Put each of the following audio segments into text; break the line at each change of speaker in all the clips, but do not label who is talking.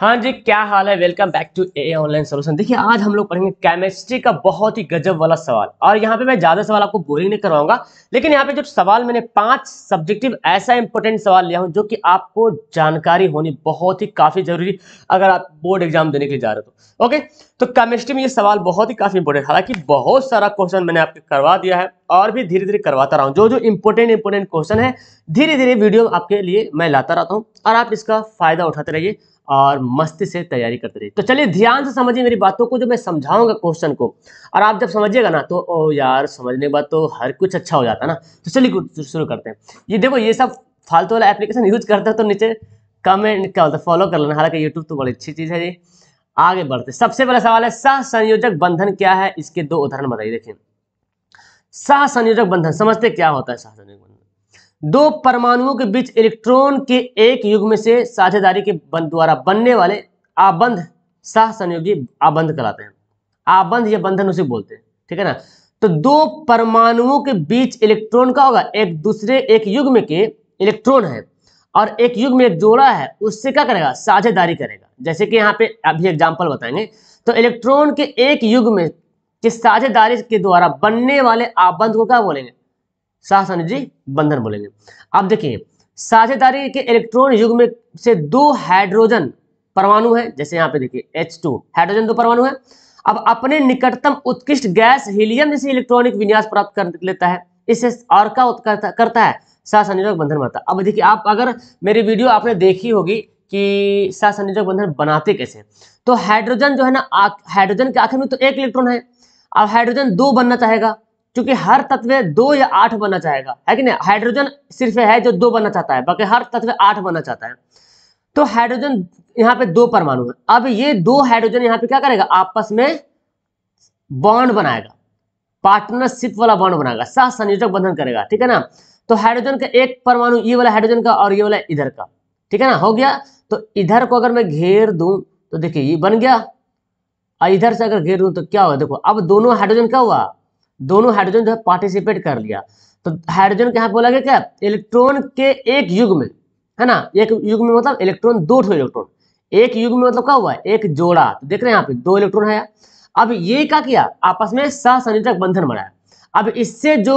हाँ जी क्या हाल है welcome back to a online solution देखिए आज हम लोग पढ़ेंगे केमिस्ट्री का बहुत ही गजब वाला सवाल और यहाँ पे मैं ज़्यादा सवाल आपको बोरिंग नहीं करवाऊंगा लेकिन यहाँ पे जो सवाल मैंने पांच सब्जेक्टिव ऐसा इंपॉर्टेंट सवाल लिया हूँ जो कि आपको जानकारी होनी बहुत ही काफ़ी जरूरी अगर आप बोर्ड एग्जाम देने के लिए जा रहे हो ओके तो केमिस्ट्री तो में ये सवाल बहुत ही काफ़ी इंपॉर्टेंट हालांकि बहुत सारा क्वेश्चन मैंने आपके करवा दिया है और भी धीरे धीरे करवाता रहा हूँ जो जो इंपॉर्टेंट इंपॉर्टेंट क्वेश्चन है धीरे धीरे वीडियो आपके लिए मैं लाता रहता हूँ और आप इसका फायदा उठाते रहिए और मस्ती से तैयारी करते रहिए तो चलिए ध्यान से समझिए मेरी बातों को जो मैं समझाऊंगा क्वेश्चन को और आप जब समझिएगा ना तो ओ यार समझने के बाद तो हर कुछ अच्छा हो जाता है ना तो चलिए शुरू करते हैं ये देखो ये सब फालतू वाला एप्लीकेशन यूज करते हैं तो नीचे कमेंट क्या होता है फॉलो कर लेना हालांकि यूट्यूब तो बड़ी अच्छी चीज़ है ये आगे बढ़ते सबसे पहला सवाल है सह संयोजक बंधन क्या है इसके दो उदाहरण बताइए देखिए सह संयोजक बंधन समझते क्या होता है सह संयोजक बंधन दो परमाणुओं के बीच इलेक्ट्रॉन के एक युग में से साझेदारी के बन द्वारा बनने वाले आबंध सह संयोगी आबंध कहलाते हैं आबंध या बंधन उसे बोलते हैं ठीक है ना तो दो परमाणुओं के बीच इलेक्ट्रॉन का होगा एक दूसरे एक युग में के इलेक्ट्रॉन है और एक युग में एक जोड़ा है उससे क्या करेगा साझेदारी करेगा जैसे कि यहाँ पे अभी एग्जाम्पल बताएंगे तो इलेक्ट्रॉन के एक युग में साझेदारी के द्वारा बनने वाले आबंध को क्या बोलेंगे शासन जी बंधन बोलेंगे अब देखिए साझेदारी के इलेक्ट्रॉन युग में से दो हाइड्रोजन परमाणु है जैसे यहाँ पे देखिए H2 हाइड्रोजन दो परमाणु है अब अपने निकटतम उत्कृष्ट गैस हीलियम जैसे इलेक्ट्रॉनिक विन्यास प्राप्त कर लेता है इससे और का करता, है सहसंयोजक बंधन बनता अब देखिए आप अगर मेरी वीडियो आपने देखी होगी कि सहसंयोजक बंधन बनाते कैसे तो हाइड्रोजन जो है ना हाइड्रोजन के आखिर में तो एक इलेक्ट्रॉन है अब हाइड्रोजन दो बनना चाहेगा क्योंकि हर तत्व दो या आठ बनना चाहेगा है कि नहीं हाइड्रोजन सिर्फ है जो दो बनना चाहता है बाकी हर तत्व आठ बनना चाहता है तो हाइड्रोजन यहाँ पे दो परमाणु है अब ये दो हाइड्रोजन यहाँ पे क्या करेगा आपस में बॉन्ड बनाएगा पार्टनरशिप वाला बॉन्ड बनाएगा सह संयोजक बंधन करेगा ठीक है ना तो हाइड्रोजन का एक परमाणु ये वाला हाइड्रोजन का और ये वाला इधर का ठीक है ना हो गया तो इधर को अगर मैं घेर दू तो देखिये ये बन गया और इधर से अगर घेर दू तो क्या हुआ देखो अब दोनों हाइड्रोजन क्या हुआ दोनों हाइड्रोजन जो है पार्टिसिपेट कर लिया तो हाइड्रोजन यहाँ बोला गया क्या इलेक्ट्रॉन के एक युग में है ना एक युग में मतलब इलेक्ट्रॉन दो ठो इलेक्ट्रॉन एक युग में मतलब क्या हुआ एक जोड़ा तो देख रहे हैं यहाँ पे दो इलेक्ट्रॉन है अब ये क्या किया आपस में सहसंयोजक बंधन बनाया अब इससे जो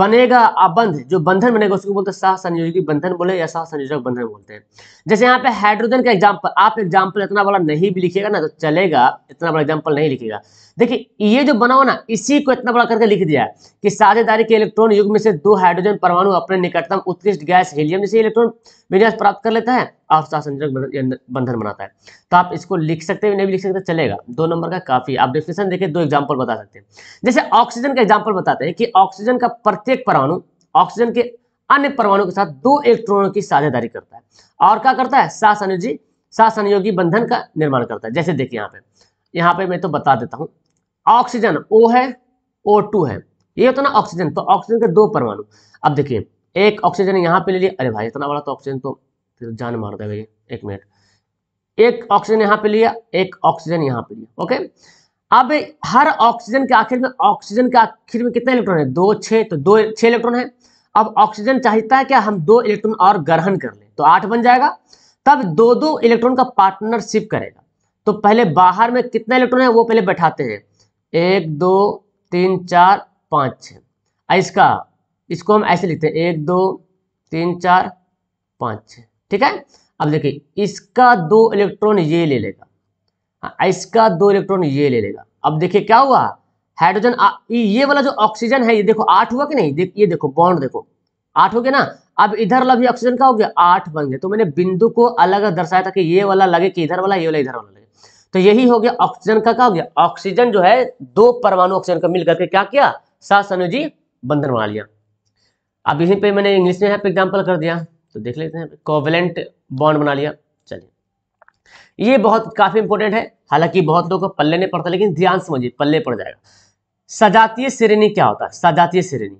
बनेगा आबंध जो बंधन बनेगा उसको बोलते हैं संयोजक बंधन बोले या सहसंयोजक बंधन बोलते हैं जैसे यहाँ पे हाइड्रोजन का एग्जाम्पल आप एग्जाम्पल इतना बड़ा नहीं भी लिखेगा ना तो चलेगा इतना बड़ा एग्जाम्पल नहीं लिखेगा देखिए ये जो बना ना इसी को इतना बड़ा करके लिख दिया है कि साझेदारी के इलेक्ट्रॉन युग में से दो हाइड्रोजन परमाणु अपने निकटतम उत्कृष्ट गैस हीलियम जैसे इलेक्ट्रॉन विन्यास प्राप्त कर लेता है अवसा बंधन बनाता है तो आप इसको लिख सकते हैं नहीं लिख सकते चलेगा दो नंबर का काफी आप डिफिनेशन देखिए दो एग्जाम्पल बता सकते हैं जैसे ऑक्सीजन का एग्जाम्पल बताते हैं कि ऑक्सीजन का प्रत्येक परमाणु ऑक्सीजन के अन्य परमाणु के साथ दो इलेक्ट्रॉनों की साझेदारी करता है और क्या करता है सा संयोगी बंधन का निर्माण करता है जैसे देखिए यहाँ पे यहाँ पे मैं तो बता देता हूँ ऑक्सीजन ओ है ओ टू है ये होता ना ऑक्सीजन तो ऑक्सीजन के दो परमाणु अब देखिए एक ऑक्सीजन यहाँ पे ले लिया अरे भाई इतना बड़ा तो ऑक्सीजन तो फिर जान मार दे भाई एक मिनट एक ऑक्सीजन यहाँ पे लिया एक ऑक्सीजन यहाँ पे लिया ओके अब हर ऑक्सीजन के आखिर में ऑक्सीजन के आखिर में कितने इलेक्ट्रॉन है दो छः तो दो छः इलेक्ट्रॉन है अब ऑक्सीजन चाहता है कि हम दो इलेक्ट्रॉन और ग्रहण कर लें तो आठ बन जाएगा तब दो दो इलेक्ट्रॉन का पार्टनरशिप करेगा तो पहले बाहर में कितना इलेक्ट्रॉन है वो पहले बैठाते हैं एक दो तीन चार पाँच छः इसका इसको हम ऐसे लिखते हैं एक दो तीन चार पाँच छः ठीक है अब देखिए इसका दो इलेक्ट्रॉन ये ले लेगा हाँ इसका दो इलेक्ट्रॉन ये ले लेगा अब देखिए क्या हुआ हाइड्रोजन ये वाला जो ऑक्सीजन है ये देखो आठ हुआ कि नहीं देख ये देखो बॉन्ड देखो आठ हो गया ना अब इधर वाला भी ऑक्सीजन का हो गया आठ बन गया तो मैंने बिंदु को अलग दर्शाया था कि ये वाला लगे कि इधर वाला ये वाला इधर वाला लगे तो यही हो गया ऑक्सीजन का क्या हो गया ऑक्सीजन जो है दो परमाणु ऑक्सीजन का मिल करके क्या किया सात बंधन बना लिया अब यहीं पे मैंने इंग्लिश में यहाँ एग्जाम्पल कर दिया तो देख लेते हैं कोवेलेंट बॉन्ड बना लिया चलिए ये बहुत काफ़ी इंपॉर्टेंट है हालांकि बहुत लोगों को पल्ले नहीं पड़ता लेकिन ध्यान समझिए पल्ले पड़ जाएगा सजातीय श्रेणी क्या होता है सजातीय श्रेणी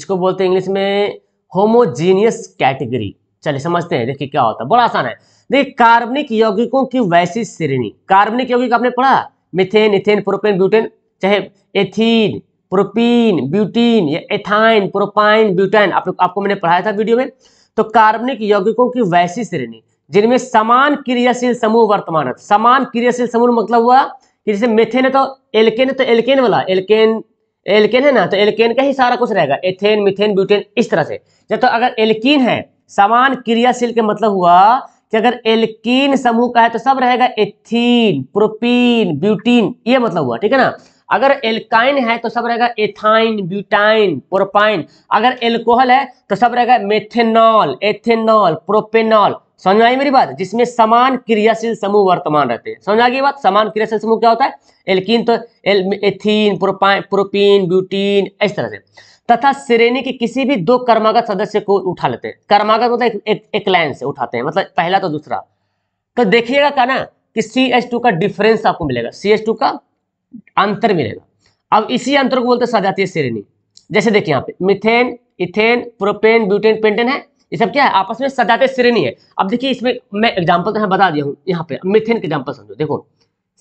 इसको बोलते हैं इंग्लिश में होमोजीनियस कैटेगरी चलिए समझते हैं देखिए क्या होता है बड़ा आसान है देखिए कार्बनिक यौगिकों की वैसी श्रेणी कार्बनिक यौगिक आपने पढ़ा मिथेन इथेन प्रोपेन ब्यूटेन चाहे एथीन प्रोपीन ब्यूटीन या एथाइन प्रोपाइन ब्यूटेन आप, आपको मैंने पढ़ाया था वीडियो में तो कार्बनिक यौगिकों की वैसी श्रेणी जिनमें समान क्रियाशील समूह वर्तमान है समान क्रियाशील समूह मतलब हुआ कि जैसे मेथेन है तो एल्केन है तो एल्केन वाला एल्केन एल्केन है ना तो एल्केन का ही सारा कुछ रहेगा एथेन मिथेन ब्यूटेन इस तरह से जब तो अगर एल्कीन है समान क्रियाशील के मतलब हुआ कि अगर एल्किन समूह का है तो सब रहेगा एथीन प्रोपीन ब्यूटीन ये मतलब हुआ ठीक है ना अगर एल्काइन है तो सब रहेगा एथाइन ब्यूटाइन प्रोपाइन अगर एल्कोहल है तो सब रहेगा मेथेनॉल एथेनॉल प्रोपेनॉल समझ आई मेरी बात जिसमें समान क्रियाशील समूह वर्तमान रहते हैं समझ आ गई बात समान क्रियाशील समूह क्या होता है एल्किन तो एल एथीन प्रोपाइन प्रोपीन ब्यूटीन इस तरह से तथा श्रेणी के किसी भी दो कर्मागत सदस्य को उठा लेते हैं कर्मागत मतलब एक, एक, एक लाइन से उठाते हैं मतलब पहला तो दूसरा तो देखिएगा क्या ना कि सी एच टू का डिफरेंस आपको मिलेगा सी एच टू का अंतर मिलेगा अब इसी अंतर को बोलते सजातीय श्रेणी जैसे देखिए यहाँ पे methane ethane propane butane pentane है ये सब क्या है आपस में सजातीय श्रेणी है अब देखिए इसमें मैं एग्जाम्पल तो बता दिया हूँ यहाँ पे मिथेन के एग्जाम्पल समझो देखो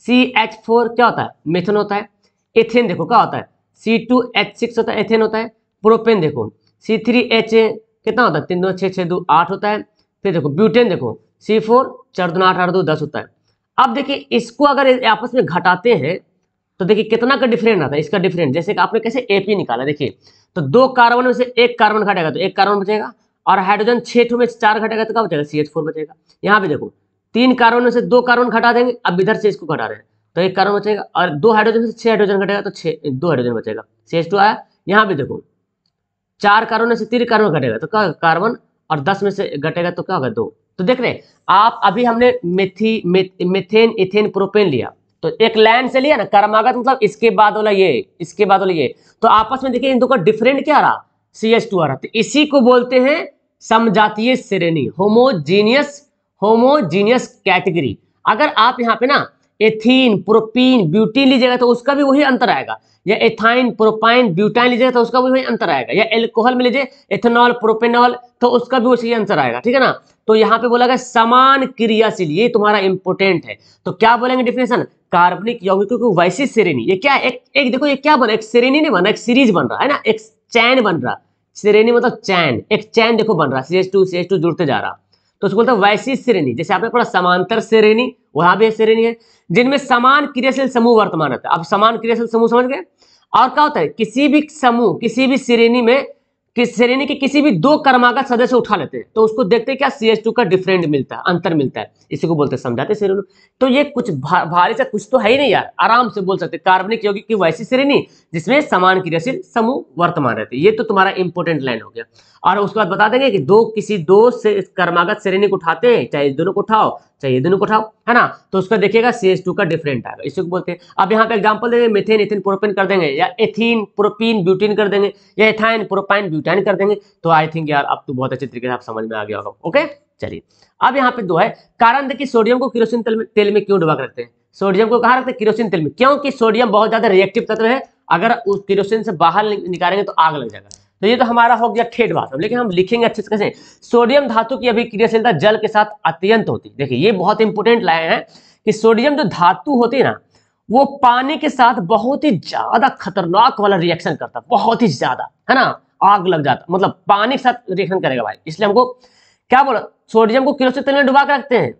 सी एच फोर क्या होता है मिथेन होता है इथेन देखो क्या होता है सी टू एच सिक्स होता है एथेन होता है प्रोपेन देखो सी थ्री एच ए कितना होता है तीन दो छः छः दो आठ होता है फिर देखो ब्यूटेन देखो सी फोर चार दो आठ आठ दो दस होता है अब देखिए इसको अगर आपस में घटाते हैं तो देखिए कितना का डिफरेंट आता है इसका डिफरेंट जैसे कि आपने कैसे एपी निकाला देखिए तो दो कार्बन में से एक कार्बन घटेगा तो एक कार्बन बचेगा और हाइड्रोजन छे टू में चार घटेगा तो क्या बचेगा सी एच फोर बचेगा यहाँ पे देखो तीन कार्बन में से दो कार्बन घटा देंगे अब इधर से इसको घटा रहे हैं तो एक कार्बन बचेगा और दो हाइड्रोजन से छह हाइड्रोजन घटेगा तो छह दो हाइड्रोजन बचेगा सी एच टू आया यहाँ भी देखो चार कार्बन से तीन कार्बन घटेगा तो क्या कार्बन और दस में से घटेगा तो क्या होगा दो तो देख रहे आप अभी हमने मेथी मेथेन इथेन प्रोपेन लिया तो एक लाइन से लिया ना कर्मागत मतलब इसके बाद वाला ये इसके बाद वाला ये तो आपस में देखिए इन दो का डिफरेंट क्या रहा सी एच टू आ रहा तो इसी को बोलते हैं समजातीय श्रेणी होमोजीनियस होमोजीनियस कैटेगरी अगर आप यहाँ पे ना एथीन प्रोपीन ब्यूटीन लीजिएगा तो उसका भी वही अंतर आएगा या एथाइन प्रोपाइन ब्यूटाइन लीजिएगा तो उसका भी वही अंतर आएगा या एल्कोहल में लीजिए एथेनॉल प्रोपेनॉल तो उसका भी वही आंसर आएगा ठीक है ना तो यहाँ पे बोला गया समान क्रियाशील ये तुम्हारा इंपोर्टेंट है तो क्या बोलेंगे डिफिनेशन कार्बनिक यौगिकों की वैसी श्रेणी ये क्या एक एक देखो ये क्या बना एक श्रेणी नहीं बना एक सीरीज बन रहा है ना एक चैन बन रहा श्रेणी मतलब चैन एक चैन देखो बन रहा है C S two C H two जुड़ते जा रहा तो उसको बोलते हैं वैसी श्रेणी जैसे आपने पढ़ा समांतर श्रेणी वहां भी श्रेणी है जिनमें समान क्रियाशील समूह वर्तमान होता है अब समान क्रियाशील समूह समझ गए और क्या होता है किसी भी समूह किसी भी श्रेणी में किस श्रेणी के किसी भी दो कर्मागत सदस्य उठा लेते हैं तो उसको देखते हैं क्या सी एच टू का डिफरेंट मिलता है अंतर मिलता है इसी को बोलते हैं समझाते श्रेणी तो ये कुछ भा, भारी सा कुछ तो है ही नहीं यार आराम से बोल सकते कार्बनिक यौगिक की वैसी श्रेणी जिसमें समान क्रियाशील समूह वर्तमान रहती है ये तो तुम्हारा इंपोर्टेंट लाइन हो गया और उसके बाद बता देंगे कि दो किसी दो से कर्मागत श्रेणी को उठाते हैं चाहे इस दोनों को उठाओ चाहे ये दोनों को उठाओ है ना तो उसका देखिएगा सी एस टू का डिफरेंट आएगा इसी को बोलते हैं अब यहाँ पे एग्जाम्पल देंगे मिथेन इथिन प्रोपिन कर देंगे या एथिन प्रोपिन ब्यूटीन कर देंगे या एथाइन प्रोपाइन ब्यूटाइन कर देंगे तो आई थिंक यार अब तो बहुत अच्छे तरीके से आप समझ में आ गया होगा ओके चलिए अब यहाँ पे दो है कारण देखिए सोडियम को किरोसिन तेल में तेल में क्यों डुबा रखते हैं सोडियम को कहा रखते हैं किरोसिन तेल में क्योंकि सोडियम बहुत ज्यादा रिएक्टिव तत्व है अगर उस किरोसिन से बाहर निकालेंगे तो आग लग जाएगा तो ये तो हमारा हो गया ठेठ धातु लेकिन हम लिखेंगे अच्छे से सोडियम धातु की अभिक्रियाशीलता जल के साथ अत्यंत होती है देखिए ये बहुत इंपोर्टेंट लाइन है कि सोडियम जो धातु होती है ना वो पानी के साथ बहुत ही ज्यादा खतरनाक वाला रिएक्शन करता बहुत ही ज्यादा है ना आग लग जाता मतलब पानी के साथ रिएक्शन करेगा भाई इसलिए हमको क्या बोला सोडियम को किलो से तेल में डुबा के रखते हैं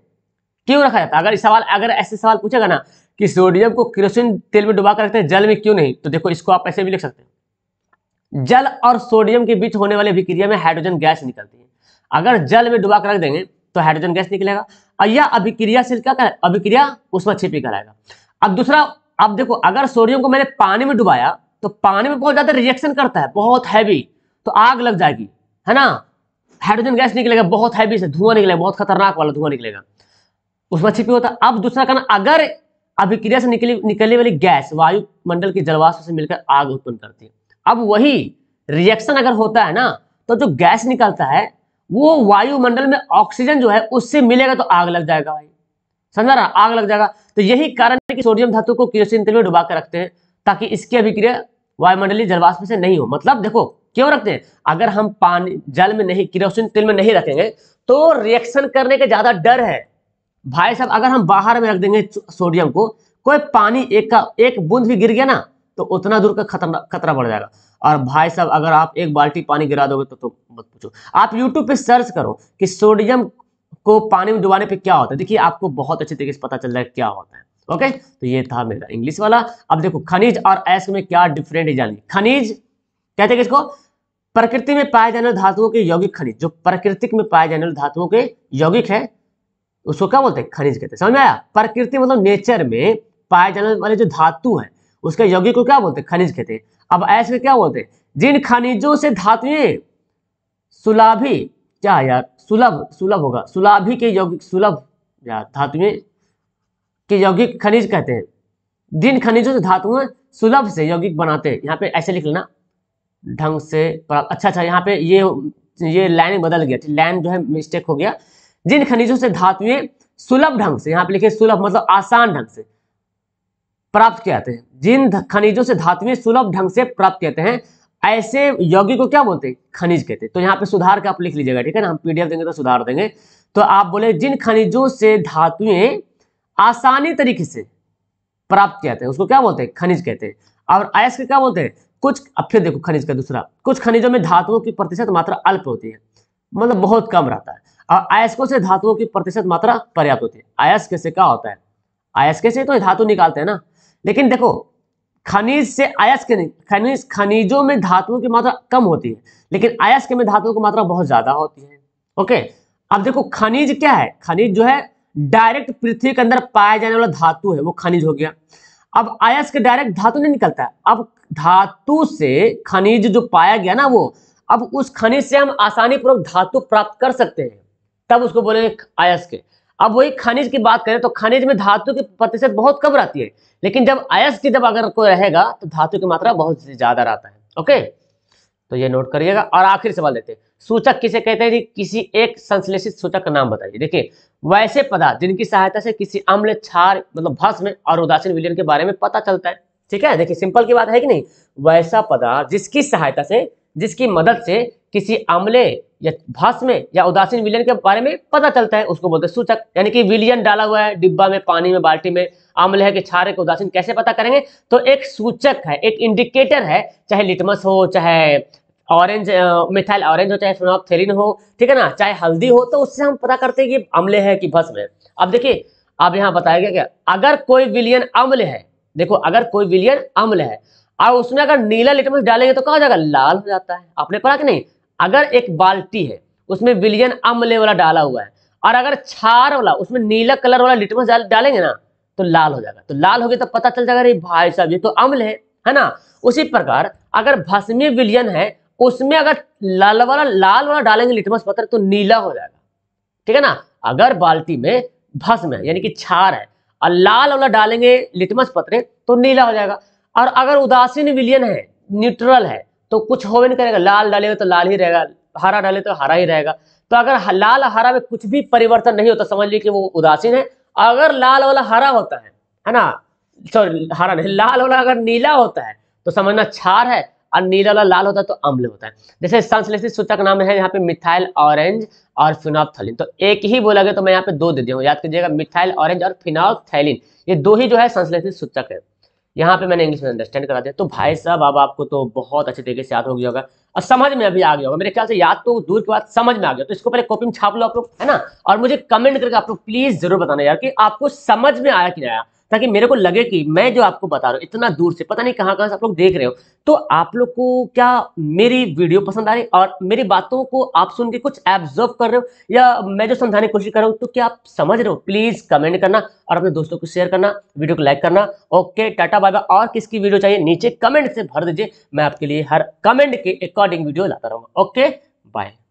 क्यों रखा जाता है अगर सवाल अगर ऐसे सवाल पूछेगा ना कि सोडियम को किरोसिन तेल में डुबा कर रखते हैं जल में क्यों नहीं तो देखो इसको आप ऐसे भी लिख सकते हैं जल और सोडियम के बीच होने वाली अभिक्रिया में हाइड्रोजन गैस निकलती है अगर जल में डुबा कर रख देंगे तो हाइड्रोजन गैस निकलेगा और यह अभिक्रियाशील क्या कर अभिक्रिया उसमें छिपी कराएगा अब दूसरा अब देखो अगर सोडियम को मैंने पानी में डुबाया तो पानी में बहुत ज्यादा रिएक्शन करता है बहुत हैवी तो आग लग जाएगी है ना हाइड्रोजन गैस निकलेगा बहुत हैवी से धुआं निकलेगा बहुत खतरनाक वाला धुआं निकलेगा उसमें छिपी होता है अब दूसरा कहना अगर अभिक्रिया से निकली निकलने वाली गैस वायुमंडल की जलवाष्प से मिलकर आग उत्पन्न करती है अब वही रिएक्शन अगर होता है ना तो जो गैस निकलता है वो वायुमंडल में ऑक्सीजन जो है उससे मिलेगा तो आग लग जाएगा भाई समझा रहा आग लग जाएगा तो यही कारण है कि सोडियम धातु को किरोसिन तेल में डुबा के रखते हैं ताकि इसकी अभिक्रिया वायुमंडलीय जलवाष्प से नहीं हो मतलब देखो क्यों रखते हैं अगर हम पानी जल में नहीं किरोसिन तेल में नहीं रखेंगे तो रिएक्शन करने का ज्यादा डर है भाई साहब अगर हम बाहर में रख देंगे सोडियम को कोई पानी एक का एक बूंद भी गिर गया ना तो उतना दूर का खतरा खतरा बढ़ जाएगा और भाई साहब अगर आप एक बाल्टी पानी गिरा दोगे तो, तो मत पूछो आप यूट्यूब पे सर्च करो कि सोडियम को पानी में डुबाने पे क्या होता है देखिए आपको बहुत अच्छे तरीके से पता चल जाएगा क्या होता है ओके तो ये था मेरा इंग्लिश वाला अब देखो खनिज और ऐस में क्या डिफरेंट है जानिए खनिज कहते हैं किसको प्रकृति में पाए जाने वाले धातुओं के यौगिक खनिज जो प्रकृतिक में पाए जाने वाले धातुओं के यौगिक है उसको क्या बोलते हैं खनिज कहते हैं समझ में आया प्रकृति मतलब नेचर में पाए जाने वाले जो धातु है उसका यौगिक को क्या बोलते हैं खनिज कहते हैं अब ऐसे क्या बोलते हैं जिन खनिजों से धातुएं सुलाभी क्या यार सुलभ सुलभ होगा सुलाभी के यौगिक सुलभ यार धातुएं के यौगिक खनिज कहते हैं जिन खनिजों से धातुएं सुलभ से यौगिक बनाते हैं यहाँ पे ऐसे लिख लेना ढंग से अच्छा अच्छा यहाँ पे ये ये लाइन बदल गया लाइन जो है मिस्टेक हो गया जिन खनिजों से धातुएं सुलभ ढंग से यहाँ पे लिखे सुलभ मतलब आसान ढंग से प्राप्त कहते हैं जिन खनिजों से धातुएं सुलभ ढंग से प्राप्त कहते हैं ऐसे यौगिक को क्या बोलते हैं खनिज कहते हैं तो यहाँ पे सुधार का आप लिख लीजिएगा ठीक है ना हम पीडीएफ देंगे तो सुधार देंगे तो आप बोले जिन खनिजों से धातुएं आसानी तरीके से प्राप्त कहते हैं उसको क्या बोलते हैं खनिज कहते हैं और अयस्क क्या बोलते हैं कुछ अब फिर देखो खनिज का दूसरा कुछ खनिजों में धातुओं की प्रतिशत मात्रा अल्प होती है मतलब बहुत कम रहता है और अयस्कों से धातुओं की प्रतिशत मात्रा पर्याप्त होती है अयस्क से क्या होता है अयस्क से तो धातु निकालते हैं ना लेकिन देखो खनिज से अयस्क नहीं खनिज खनिजों में धातुओं की मात्रा कम होती है लेकिन अयस्क में धातुओं की मात्रा बहुत ज्यादा होती है ओके अब देखो खनिज क्या है खनिज जो है डायरेक्ट पृथ्वी के अंदर पाया जाने वाला धातु है वो खनिज हो गया अब अयस्क डायरेक्ट धातु नहीं निकलता है अब धातु से खनिज जो पाया गया ना वो अब उस खनिज से हम आसानी पूर्वक धातु प्राप्त कर सकते हैं तब उसको बोलेंगे अयस्क अब वही खनिज की बात करें तो खनिज में धातु की प्रतिशत बहुत कम रहती है लेकिन जब अयस की जब अगर कोई रहेगा तो धातु की मात्रा बहुत ज्यादा रहता है ओके तो ये नोट करिएगा और आखिरी सवाल देते हैं सूचक किसे कहते हैं जी किसी एक संश्लेषित सूचक का नाम बताइए देखिए वैसे पदार्थ जिनकी सहायता से किसी अम्ल छार मतलब भस्म और उदासीन विलियन के बारे में पता चलता है ठीक है देखिए सिंपल की बात है कि नहीं वैसा पदार्थ जिसकी सहायता से जिसकी मदद से किसी अम्ले या भाष में या उदासीन विलियन के बारे में पता चलता है उसको बोलते हैं सूचक यानी कि विलियन डाला हुआ है डिब्बा में पानी में बाल्टी में आमलह के छारे को उदासीन कैसे पता करेंगे तो एक सूचक है एक इंडिकेटर है चाहे लिटमस हो चाहे ऑरेंज मिथाइल ऑरेंज हो चाहे फिनॉक्थेलिन हो ठीक है ना चाहे हल्दी हो तो उससे हम पता करते हैं कि अम्ल है कि भस्म है अब देखिए अब यहाँ बताया गया क्या अगर कोई विलियन अम्ल है देखो अगर कोई विलियन अम्ल है और उसमें अगर नीला लिटमस डालेंगे तो कहा जाएगा लाल हो जाता है आपने पढ़ा कि नहीं अगर एक बाल्टी है उसमें विलियन अम्ले वाला डाला हुआ है और अगर छार वाला उसमें नीला कलर वाला लिटमस डालेंगे ना तो लाल हो जाएगा तो लाल हो गया तो पता चल जाएगा अरे भाई साहब ये तो अम्ल है है ना उसी प्रकार अगर भस्मी विलियन है उसमें अगर लाल वाला लाल वाला डालेंगे लिटमस पत्र तो नीला हो जाएगा ठीक है ना अगर बाल्टी में भस्म है यानी कि छार है और लाल वाला डालेंगे लिटमस पत्र तो नीला हो जाएगा और अगर उदासीन विलियन है न्यूट्रल है तो कुछ हो नहीं करेगा लाल डालेगा तो लाल ही रहेगा हरा डाले तो हरा ही रहेगा तो अगर लाल हरा में कुछ भी परिवर्तन नहीं होता तो समझ लीजिए कि वो उदासीन है अगर लाल वाला हरा होता है है ना सॉरी हरा नहीं लाल वाला अगर नीला होता है तो समझना छार है और नीला वाला लाल होता है तो अम्ल होता है जैसे संश्लेषित सूचक नाम है यहाँ पे मिथाइल ऑरेंज और फिनॉपथैलिन तो एक ही बोला गया तो मैं यहाँ पे दो दे दिया याद कीजिएगा मिथाइल ऑरेंज और फिनॉपथैलिन ये दो ही जो है संश्लेषित सूचक है यहाँ पे मैंने इंग्लिश में अंडरस्टैंड करा दिया तो भाई साहब अब आपको तो बहुत अच्छे तरीके से याद हो गया होगा और समझ में अभी आ गया होगा मेरे ख्याल से याद तो दूर के बाद समझ में आ गया तो इसको पहले कॉपी में छाप लो आप लोग है ना और मुझे कमेंट करके आप लोग प्लीज जरूर बताना यार कि आपको समझ में आया कि नहीं आया ताकि मेरे को लगे कि मैं जो आपको बता रहा हूँ इतना दूर से पता नहीं कहाँ कहाँ से आप लोग देख रहे हो तो आप लोग को क्या मेरी वीडियो पसंद आ रही और मेरी बातों को आप सुन के कुछ एब्जर्व कर रहे हो या मैं जो समझाने की कोशिश कर रहा हूँ तो क्या आप समझ रहे हो प्लीज़ कमेंट करना और अपने दोस्तों को शेयर करना वीडियो को लाइक करना ओके टाटा बाय बाय और किसकी वीडियो चाहिए नीचे कमेंट से भर दीजिए मैं आपके लिए हर कमेंट के अकॉर्डिंग वीडियो लाता रहूँगा ओके बाय